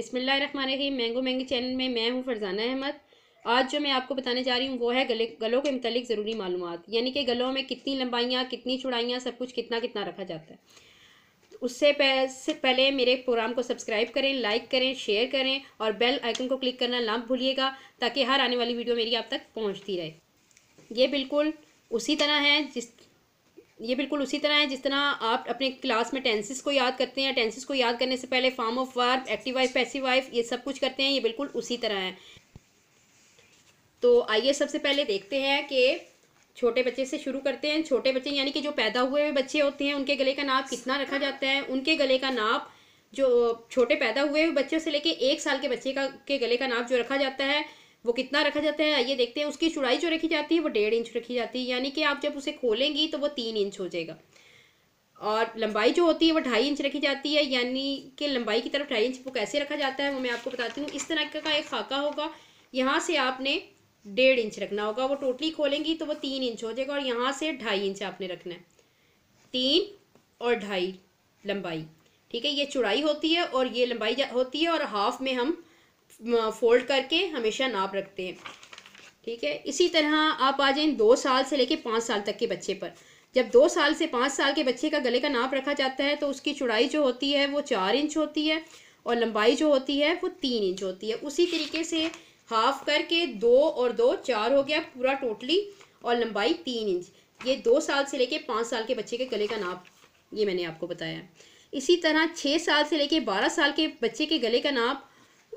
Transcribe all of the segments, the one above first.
रही mango Maggi channel में मैं हूँ फरजाना अहमद आज जो मैं आपको बताने जा रही हूँ वो है गले गलों के मतलब ज़रूरी मालूम यानी कि गलों में कितनी लंबाइयाँ कितनी चुड़ाइयाँ सब कुछ कितना कितना रखा जाता है तो उससे पहले मेरे प्रोग्राम को सब्सक्राइब करें लाइक करें शेयर करें और बेल आइकन को क्लिक करना ना भूलिएगा ताकि हर आने वाली वीडियो मेरी आप तक पहुँचती रहे ये बिल्कुल उसी तरह है जिस ये बिल्कुल उसी तरह है जिस तरह आप अपने क्लास में टेंसिस को याद करते हैं टेंसिस को याद करने से पहले form of verb active voice passive voice ये सब कुछ करते हैं ये बिल्कुल उसी तरह है तो आइए सबसे पहले देखते हैं कि छोटे बच्चे से शुरू करते हैं छोटे बच्चे यानी कि जो पैदा हुए हुए बच्चे होते हैं उनके गले का नाप कितना रखा जाता है उनके गले का नाप जो छोटे पैदा हुए हुए बच्चों से लेके एक साल के बच्चे का के गले का नाप जो रखा जाता है वो कितना रखा जाता है आइए देखते हैं उसकी चुड़ाई जो रखी जाती है वो डेढ़ इंच रखी जाती है यानी कि आप जब उसे खोलेंगी तो वो तीन इंच हो जाएगा और लंबाई जो होती है वो ढाई इंच रखी जाती है यानी कि लंबाई की तरफ ढाई इंच वो कैसे रखा जाता है वो मैं आपको बताती हूँ इस तरह का एक खाका होगा यहाँ से आपने डेढ़ इंच रखना होगा वो टोटली खोलेंगी तो वो तीन इंच हो जाएगा और यहाँ से ढाई इंच आपने रखना है तीन और ढाई लंबाई ठीक है ये चुड़ाई होती है और ये लंबाई होती है और हाफ में हम फोल्ड करके हमेशा नाप रखते हैं ठीक है इसी तरह आप आ जाए दो साल से लेके पाँच साल तक के बच्चे पर जब दो साल से पाँच साल के बच्चे का गले का नाप रखा जाता है तो उसकी चौड़ाई जो होती है वो चार इंच होती है और लंबाई जो होती है वो तीन इंच होती है उसी तरीके से हाफ करके दो और दो चार हो गया पूरा टोटली और लंबाई तीन इंच ये दो साल से लेके पाँच साल के बच्चे के गले का नाप ये मैंने आपको बताया इसी तरह छः साल से लेके बारह साल के बच्चे के गले का नाप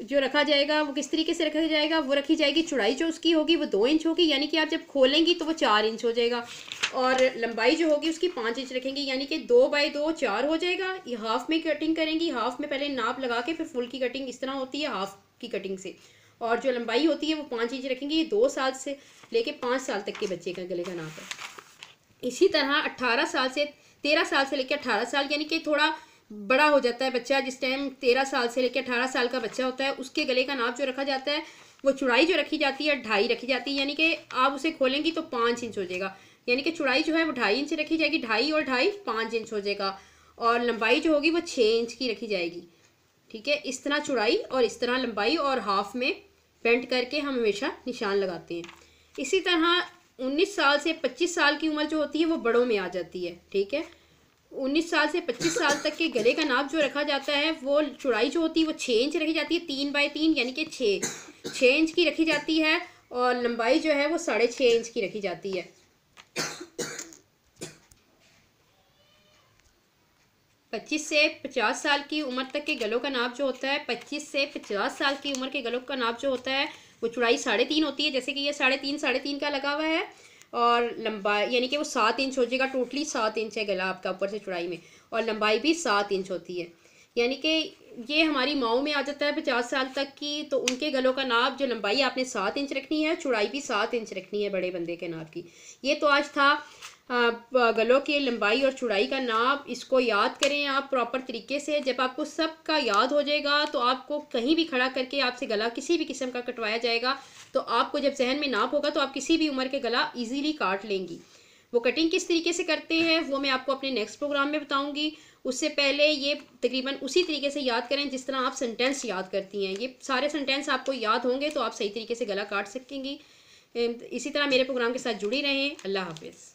जो रखा जाएगा वो किस तरीके से रखा जाएगा वो रखी जाएगी चौड़ाई जो उसकी होगी वो दो इंच होगी यानी कि आप जब खोलेंगी तो वो चार इंच हो जाएगा और लंबाई जो होगी उसकी पाँच इंच रखेंगे यानी कि दो बाई दो चार हो जाएगा ये हाफ में कटिंग करेंगी हाफ में पहले नाप लगा के फिर फुल की कटिंग इस तरह होती है हाफ की कटिंग से और जो लंबाई होती है वो पाँच इंच रखेंगे ये दो साल से लेके पाँच साल तक के बच्चे का गले का नाप है इसी तरह अट्ठारह साल से तेरह साल से लेकर अट्ठारह साल यानी कि थोड़ा बड़ा हो जाता है बच्चा जिस टाइम तेरह साल से लेकर अठारह साल का बच्चा होता है उसके गले का नाप जो रखा जाता है वो चुड़ाई जो रखी जाती है ढाई रखी जाती है यानी कि आप उसे खोलेंगी तो पाँच इंच हो जाएगा यानी कि चुड़ाई जो है वो ढाई इंच रखी जाएगी ढाई और ढाई पाँच इंच हो जाएगा और लंबाई जो होगी वो छः इंच की रखी जाएगी ठीक है इस तरह चुड़ाई और इस तरह लंबाई और हाफ में पेंट करके हम हमेशा निशान लगाते हैं इसी तरह उन्नीस साल से पच्चीस साल की उम्र जो होती है वो बड़ों में आ जाती है ठीक है उन्नीस साल से पच्चीस साल तक के गले का नाप जो रखा जाता है वो चौड़ाई जो होती है वो छः इंच रखी जाती है तीन बाय तीन यानी कि छः छः इंच की रखी जाती है और लंबाई जो है वो साढ़े छः इंच की रखी जाती है पच्चीस से पचास साल की उम्र तक के गलों का नाप जो होता है पच्चीस से पचास साल की उम्र के गलों का नाप जो होता है वो चौड़ाई साढ़े तीन होती है जैसे कि ये साढ़े तीन साढ़े तीन का लगा हुआ है और लंबाई यानी कि वो सात इंच हो जाएगा टोटली सात इंच है गला आपका ऊपर से चौड़ाई में और लंबाई भी सात इंच होती है यानी कि ये हमारी माओ में आ जाता है पचास साल तक की तो उनके गलों का नाप जो लंबाई आपने सात इंच रखनी है चौड़ाई भी सात इंच रखनी है बड़े बंदे के नाप की ये तो आज था गलों की लंबाई और चौड़ाई का नाप इसको याद करें आप प्रॉपर तरीके से जब आपको सब का याद हो जाएगा तो आपको कहीं भी खड़ा करके आपसे गला किसी भी किस्म का कटवाया जाएगा तो आपको जब जहन में नाप होगा तो आप किसी भी उम्र के गला ईजीली काट लेंगी वो कटिंग किस तरीके से करते हैं वो मैं आपको अपने नेक्स्ट प्रोग्राम में बताऊंगी उससे पहले ये तकरीबन उसी तरीके से याद करें जिस तरह आप सेंटेंस याद करती हैं ये सारे सेंटेंस आपको याद होंगे तो आप सही तरीके से गला काट सकेंगी इसी तरह मेरे प्रोग्राम के साथ जुड़ी रहें अल्लाह हाफिज़